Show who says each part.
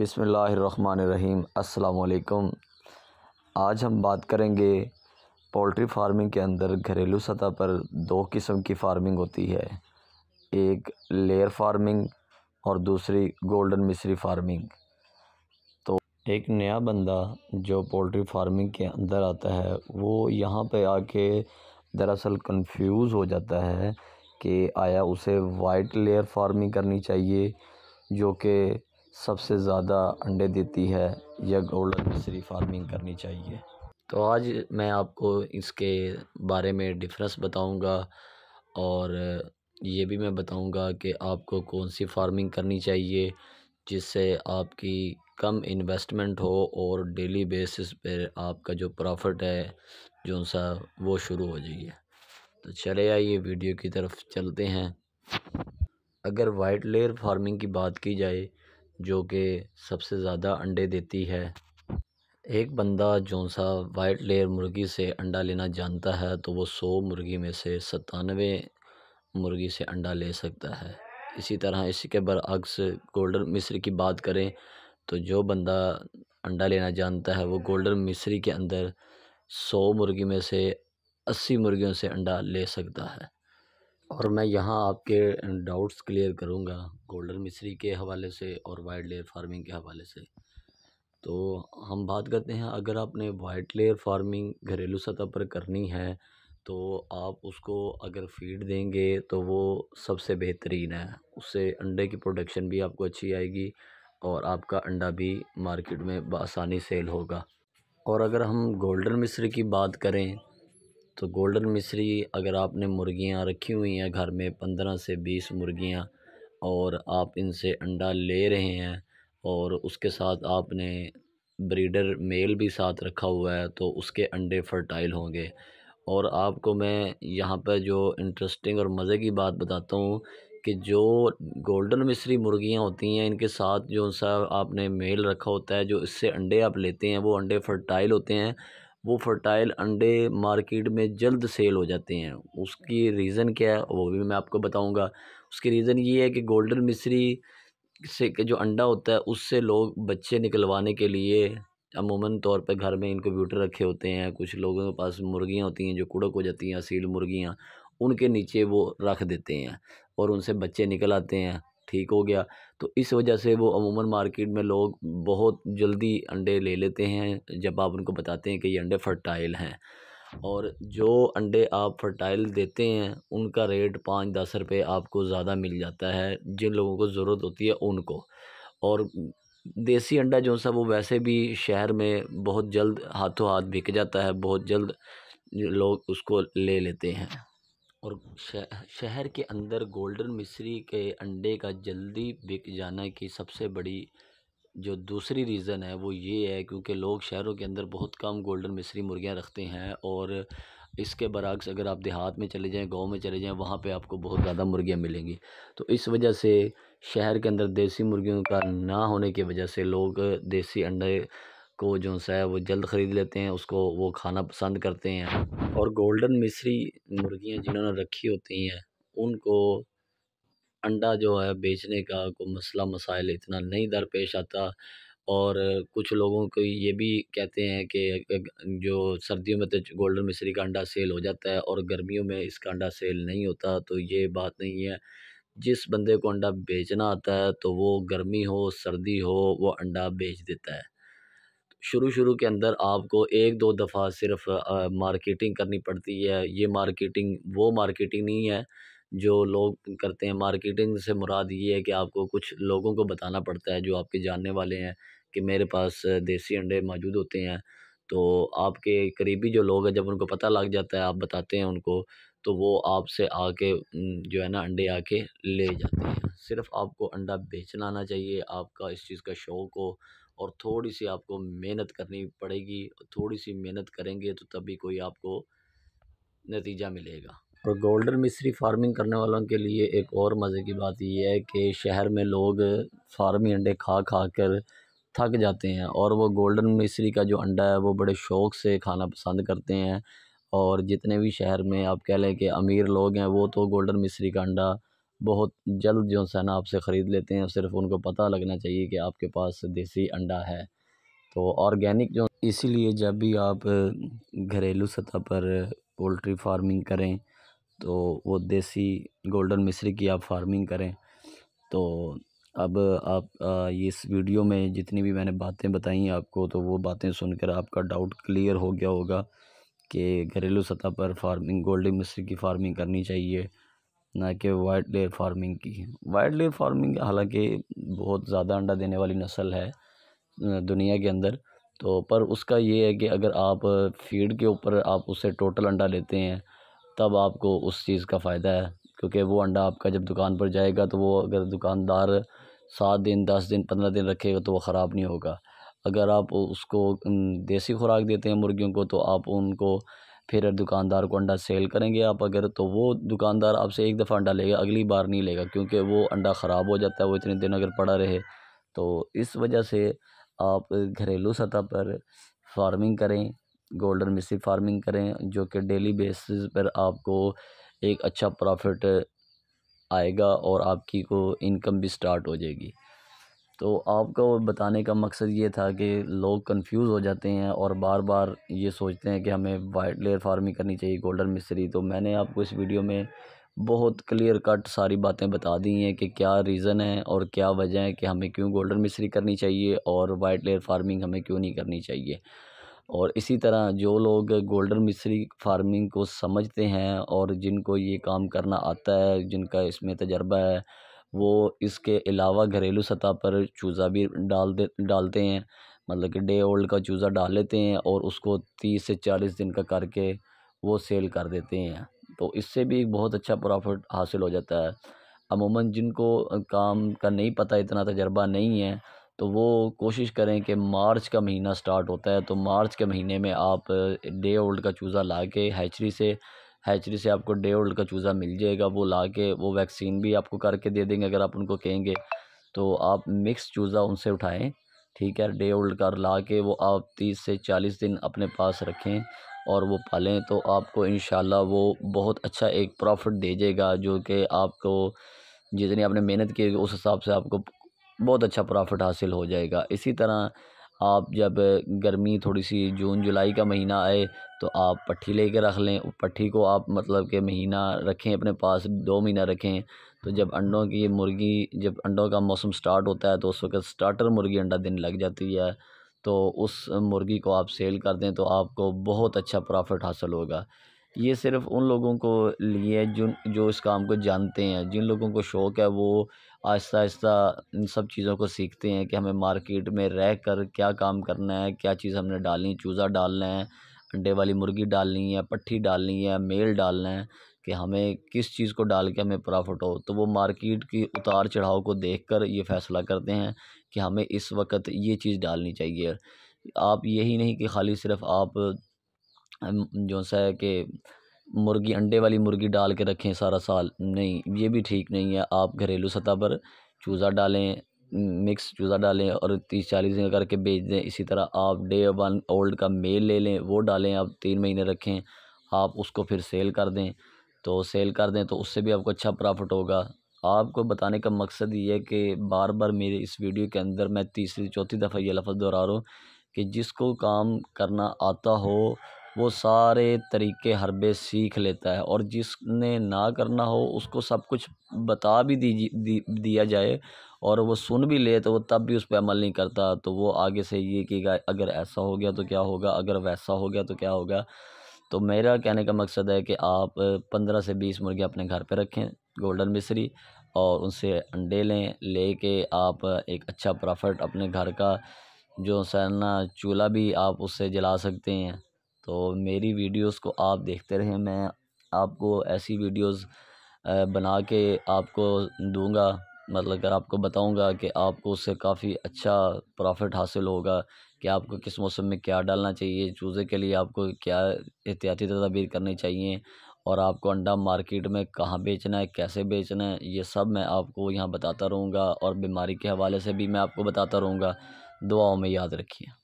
Speaker 1: बिसमीम अल्लाम आज हम बात करेंगे पोल्ट्री फार्मिंग के अंदर घरेलू सतह पर दो किस्म की फार्मिंग होती है एक लेयर फार्मिंग और दूसरी गोल्डन मिश्री फार्मिंग तो एक नया बंदा जो पोल्ट्री फार्मिंग के अंदर आता है वो यहाँ पे आके दरअसल कंफ्यूज हो जाता है कि आया उसे वाइट लेयर फार्मिंग करनी चाहिए जो कि सबसे ज़्यादा अंडे देती है या गोल्डन फिशरी फार्मिंग करनी चाहिए तो आज मैं आपको इसके बारे में डिफरेंस बताऊंगा और ये भी मैं बताऊंगा कि आपको कौन सी फार्मिंग करनी चाहिए जिससे आपकी कम इन्वेस्टमेंट हो और डेली बेसिस पर आपका जो प्रॉफिट है जो सा वो शुरू हो जाइए तो चले आइए वीडियो की तरफ चलते हैं अगर वाइट लेयर फार्मिंग की बात की जाए जो कि सबसे ज़्यादा अंडे देती है एक बंदा जो सा वाइट लेयर मुर्गी से अंडा लेना जानता है तो वो सौ मुर्गी में से सतानवे मुर्गी से अंडा ले सकता है इसी तरह इसी के बरअक्स गोल्डन मिस्री की बात करें तो जो बंदा अंडा लेना जानता है वो गोल्डन मिस्री के अंदर सौ मुर्गी में से अस्सी मुर्गियों से अंडा ले सकता है और मैं यहाँ आपके डाउट्स क्लियर करूँगा गोल्डन मिश्री के हवाले से और वाइल्ड लेयर फार्मिंग के हवाले से तो हम बात करते हैं अगर आपने वाइट लेयर फार्मिंग घरेलू सतह पर करनी है तो आप उसको अगर फीड देंगे तो वो सबसे बेहतरीन है उससे अंडे की प्रोडक्शन भी आपको अच्छी आएगी और आपका अंडा भी मार्केट में आसानी सेल होगा और अगर हम गोल्डन मिश्री की बात करें तो गोल्डन मिश्री अगर आपने मुर्गियां रखी हुई हैं घर में पंद्रह से बीस मुर्गियां और आप इनसे अंडा ले रहे हैं और उसके साथ आपने ब्रीडर मेल भी साथ रखा हुआ है तो उसके अंडे फर्टाइल होंगे और आपको मैं यहाँ पर जो इंटरेस्टिंग और मज़े की बात बताता हूँ कि जो गोल्डन मिश्री मुर्गियाँ होती हैं इनके साथ जो सा आपने मेल रखा होता है जो इससे अंडे आप लेते हैं वो अंडे फर्टाइल होते हैं वो फ़र्टाइल अंडे मार्केट में जल्द सेल हो जाते हैं उसकी रीज़न क्या है वो भी मैं आपको बताऊंगा उसकी रीज़न ये है कि गोल्डन मिश्री से जो अंडा होता है उससे लोग बच्चे निकलवाने के लिए अमूमन तौर पर घर में इनकोब्यूटर रखे होते हैं कुछ लोगों के पास मुर्गियाँ होती हैं जो कुड़क हो जाती हैं असील मुर्गियाँ उनके नीचे वो रख देते हैं और उनसे बच्चे निकल आते हैं ठीक हो गया तो इस वजह से वो अमूमन मार्केट में लोग बहुत जल्दी अंडे ले लेते हैं जब आप उनको बताते हैं कि ये अंडे फ़र्टाइल हैं और जो अंडे आप फ़र्टाइल देते हैं उनका रेट पाँच दस रुपये आपको ज़्यादा मिल जाता है जिन लोगों को ज़रूरत होती है उनको और देसी अंडा जो सा वो वैसे भी शहर में बहुत जल्द हाथों हाथ बिक जाता है बहुत जल्द लोग उसको ले लेते हैं और शहर के अंदर गोल्डन मिश्री के अंडे का जल्दी बिक जाना की सबसे बड़ी जो दूसरी रीज़न है वो ये है क्योंकि लोग शहरों के अंदर बहुत कम गोल्डन मिश्री मुर्गियां रखते हैं और इसके बरक्स अगर आप देहात में चले जाएं गांव में चले जाएं वहाँ पे आपको बहुत ज़्यादा मुर्गियां मिलेंगी तो इस वजह से शहर के अंदर देसी मुर्गियों का ना होने की वजह से लोग देसी अंडे को जो सा है वो जल्द ख़रीद लेते हैं उसको वो खाना पसंद करते हैं और गोल्डन मिस्री मुर्गियाँ जिन्होंने रखी होती हैं उनको अंडा जो है बेचने का कोई मसला मसाइल इतना नहीं दरपेश आता और कुछ लोगों को ये भी कहते हैं कि जो सर्दियों में तो गोल्डन मिश्री का अंडा सेल हो जाता है और गर्मियों में इसका अंडा सेल नहीं होता तो ये बात नहीं है जिस बंदे को अंडा बेचना आता है तो वो गर्मी हो सर्दी हो वो अंडा बेच देता है शुरू शुरू के अंदर आपको एक दो दफ़ा सिर्फ मार्केटिंग करनी पड़ती है ये मार्केटिंग वो मार्केटिंग नहीं है जो लोग करते हैं मार्केटिंग से मुराद ये है कि आपको कुछ लोगों को बताना पड़ता है जो आपके जानने वाले हैं कि मेरे पास देसी अंडे मौजूद होते हैं तो आपके करीबी जो लोग हैं जब उनको पता लग जाता है आप बताते हैं उनको तो वो आपसे आके जो है ना अंडे आके ले जाते हैं सिर्फ आपको अंडा बेचना आना चाहिए आपका इस चीज़ का शौक़ हो और थोड़ी सी आपको मेहनत करनी पड़ेगी थोड़ी सी मेहनत करेंगे तो तभी कोई आपको नतीजा मिलेगा और गोल्डन मिश्री फार्मिंग करने वालों के लिए एक और मज़े की बात यह है कि शहर में लोग फार्मी अंडे खा खा कर थक जाते हैं और वो गोल्डन मिश्री का जो अंडा है वो बड़े शौक़ से खाना पसंद करते हैं और जितने भी शहर में आप कह लें कि अमीर लोग हैं वो तो गोल्डन मिश्री का अंडा बहुत जल्द जो है ना आपसे ख़रीद लेते हैं सिर्फ उनको पता लगना चाहिए कि आपके पास देसी अंडा है तो ऑर्गेनिक जो इसीलिए जब भी आप घरेलू सतह पर पोल्ट्री फार्मिंग करें तो वो देसी गोल्डन मिश्री की आप फार्मिंग करें तो अब आप इस वीडियो में जितनी भी मैंने बातें बताई आपको तो वो बातें सुनकर आपका डाउट क्लियर हो गया होगा कि घरेलू सतह पर फार्मिंग गोल्डन मिश्री की फार्मिंग करनी चाहिए ना कि वाइट लेयर फार्मिंग की वाइट लेयर फार्मिंग हालांकि बहुत ज़्यादा अंडा देने वाली नस्ल है दुनिया के अंदर तो पर उसका ये है कि अगर आप फीड के ऊपर आप उससे टोटल अंडा लेते हैं तब आपको उस चीज़ का फ़ायदा है क्योंकि वो अंडा आपका जब दुकान पर जाएगा तो वो अगर दुकानदार सात दिन दस दिन पंद्रह दिन रखेगा तो वो ख़राब नहीं होगा अगर आप उसको देसी खुराक देते हैं मुर्गियों को तो आप उनको फिर दुकानदार को अंडा सेल करेंगे आप अगर तो वो दुकानदार आपसे एक दफ़ा अंडा लेगा अगली बार नहीं लेगा क्योंकि वो अंडा ख़राब हो जाता है वो इतने दिन अगर पड़ा रहे तो इस वजह से आप घरेलू सतह पर फार्मिंग करें गोल्डन मिसी फार्मिंग करें जो कि डेली बेसिस पर आपको एक अच्छा प्रॉफिट आएगा और आपकी को इनकम भी स्टार्ट हो जाएगी तो आपको बताने का मकसद ये था कि लोग कंफ्यूज हो जाते हैं और बार बार ये सोचते हैं कि हमें वाइट लेयर फार्मिंग करनी चाहिए गोल्डन मिस्त्री तो मैंने आपको इस वीडियो में बहुत क्लियर कट सारी बातें बता दी हैं कि क्या रीज़न है और क्या वजह है कि हमें क्यों गोल्डन मिस्त्री करनी चाहिए और वाइट लेयर फार्मिंग हमें क्यों नहीं करनी चाहिए और इसी तरह जो लोग गोल्डन मिस्त्री फार्मिंग को समझते हैं और जिनको ये काम करना आता है जिनका इसमें तजर्बा है वो इसके अलावा घरेलू सतह पर चूज़ा भी डाल दे डालते हैं मतलब कि डे ओल्ड का चूज़ा डाल लेते हैं और उसको तीस से चालीस दिन का करके वो सेल कर देते हैं तो इससे भी एक बहुत अच्छा प्रॉफिट हासिल हो जाता है अमूमन जिनको काम का नहीं पता इतना तजर्बा नहीं है तो वो कोशिश करें कि मार्च का महीना स्टार्ट होता है तो मार्च के महीने में आप डे ओल्ड का चूज़ा ला के हैचरी से हैचरी से आपको डे ओल्ड का चूज़ा मिल जाएगा वो ला के वो वैक्सीन भी आपको करके दे देंगे अगर आप उनको कहेंगे तो आप मिक्स चूज़ा उनसे उठाएं ठीक है डे ओल्ड कर ला के वो आप तीस से चालीस दिन अपने पास रखें और वो पालें तो आपको इन वो बहुत अच्छा एक प्रॉफिट दे जाएगा जो कि आपको जितनी आपने मेहनत की उस हिसाब से आपको बहुत अच्छा प्रॉफिट हासिल हो जाएगा इसी तरह आप जब गर्मी थोड़ी सी जून जुलाई का महीना आए तो आप ले कर रख लें पट्टी को आप मतलब के महीना रखें अपने पास दो महीना रखें तो जब अंडों की मुर्गी जब अंडों का मौसम स्टार्ट होता है तो उस वक़्त स्टार्टर मुर्गी अंडा देने लग जाती है तो उस मुर्गी को आप सेल कर दें तो आपको बहुत अच्छा प्रॉफिट हासिल होगा ये सिर्फ उन लोगों को लिए जिन जो इस काम को जानते हैं जिन लोगों को शौक़ है वो आहिस्ता आहिस्ता इन सब चीज़ों को सीखते हैं कि हमें मार्केट में रह कर क्या काम करना है क्या चीज़ हमने डालनी चूज़ा डालना है अंडे वाली मुर्गी डालनी है पट्टी डालनी है मेल डालना है कि हमें किस चीज़ को डाल के हमें प्रॉफिट हो तो वो मार्केट की उतार चढ़ाव को देख कर ये फ़ैसला करते हैं कि हमें इस वक्त ये चीज़ डालनी चाहिए आप यही नहीं कि खाली सिर्फ आप जो सा है कि मुर्गी अंडे वाली मुर्गी डाल के रखें सारा साल नहीं ये भी ठीक नहीं है आप घरेलू सतह पर चूज़ा डालें मिक्स चूज़ा डालें और तीस चालीस दिन करके बेच दें इसी तरह आप डे वन ओल्ड का मेल ले लें वो डालें आप तीन महीने रखें आप उसको फिर सेल कर दें तो सेल कर दें तो उससे भी आपको अच्छा प्रॉफिट होगा आपको बताने का मकसद ये है कि बार बार मेरे इस वीडियो के अंदर मैं तीसरी चौथी दफ़ा ये लफ्ज़ दोहरा रहा हूँ कि जिसको काम करना आता हो वो सारे तरीके हरबे सीख लेता है और जिसने ना करना हो उसको सब कुछ बता भी दीजिए दिया जाए और वो सुन भी ले तो वो तब भी उस पर अमल नहीं करता तो वो आगे से ये कि अगर ऐसा हो गया तो क्या होगा अगर वैसा हो गया तो क्या होगा तो मेरा कहने का मकसद है कि आप पंद्रह से बीस मुर्गे अपने घर पर रखें गोल्डन मिश्री और उनसे अंडे लें लेके आप एक अच्छा प्रॉफिट अपने घर का जो सैलना चूल्हा भी आप उससे जला सकते हैं तो मेरी वीडियोस को आप देखते रहें मैं आपको ऐसी वीडियोस बना के आपको दूंगा मतलब कर आपको बताऊंगा कि आपको उससे काफ़ी अच्छा प्रॉफिट हासिल होगा कि आपको किस मौसम में क्या डालना चाहिए चूज़े के लिए आपको क्या एहतियाती तदाबीर करनी चाहिए और आपको अंडा मार्केट में कहाँ बेचना है कैसे बेचना है ये सब मैं आपको यहाँ बताता रहूँगा और बीमारी के हवाले से भी मैं आपको बताता रहूँगा दुआओं में याद रखिए